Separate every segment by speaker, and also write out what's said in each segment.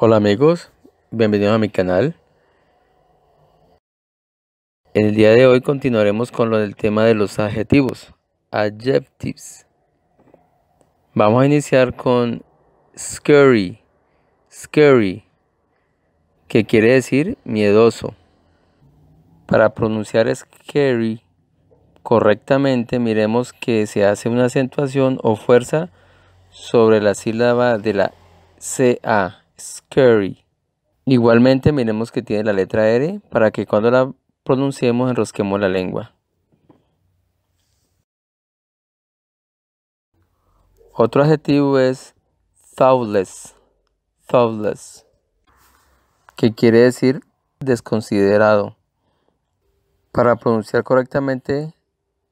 Speaker 1: Hola amigos, bienvenidos a mi canal. En el día de hoy continuaremos con lo del tema de los adjetivos, adjectives. Vamos a iniciar con scary, scary, que quiere decir miedoso. Para pronunciar scary correctamente, miremos que se hace una acentuación o fuerza sobre la sílaba de la CA scary. Igualmente miremos que tiene la letra R para que cuando la pronunciemos enrosquemos la lengua. Otro adjetivo es thoughtless, thoughtless, que quiere decir desconsiderado. Para pronunciar correctamente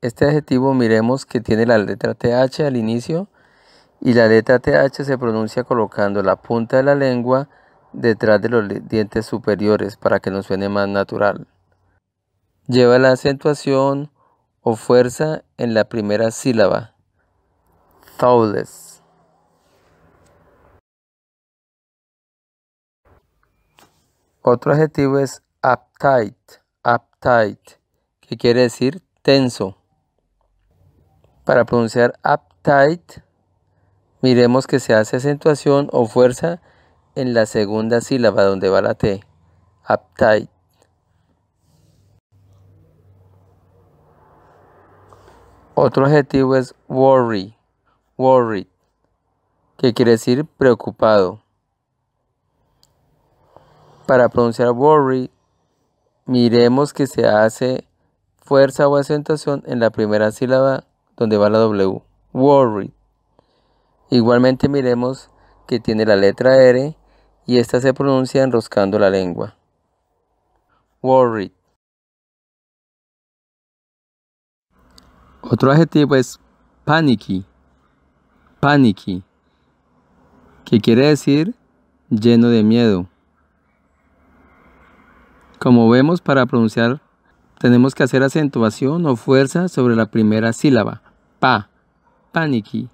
Speaker 1: este adjetivo miremos que tiene la letra TH al inicio y la letra TH se pronuncia colocando la punta de la lengua detrás de los dientes superiores para que nos suene más natural. Lleva la acentuación o fuerza en la primera sílaba. Thouless. Otro adjetivo es uptight, uptight, que quiere decir tenso. Para pronunciar uptight Miremos que se hace acentuación o fuerza en la segunda sílaba donde va la T. Uptight. Otro adjetivo es worry, worried, que quiere decir preocupado. Para pronunciar worry, miremos que se hace fuerza o acentuación en la primera sílaba donde va la W. Worried. Igualmente miremos que tiene la letra R y esta se pronuncia enroscando la lengua. Worried. Otro adjetivo es panicky. Panicky. Que quiere decir lleno de miedo. Como vemos, para pronunciar tenemos que hacer acentuación o fuerza sobre la primera
Speaker 2: sílaba. Pa. Panicky.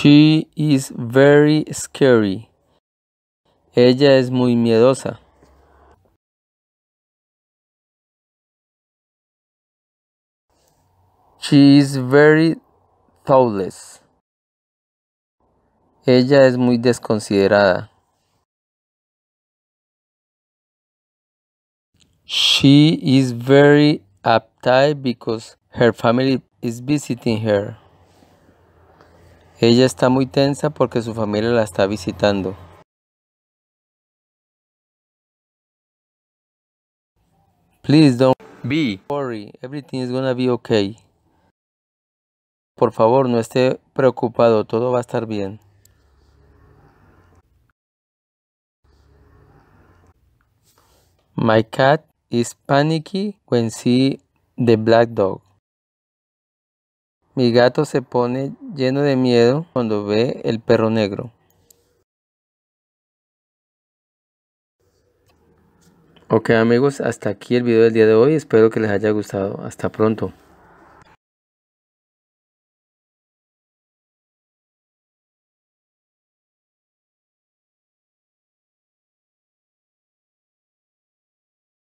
Speaker 2: She is very scary. Ella es muy miedosa. She is very thoughtless. Ella es muy desconsiderada.
Speaker 1: She is very uptight because her family is visiting her. Ella está muy tensa porque su familia la está
Speaker 2: visitando. Please don't be worry, everything is gonna be okay.
Speaker 1: Por favor, no esté preocupado, todo va a estar bien. My cat is panicky when see the black dog. Mi gato se pone lleno de miedo cuando ve el perro negro. Ok amigos,
Speaker 2: hasta aquí el video del día de hoy. Espero que les haya gustado. Hasta pronto.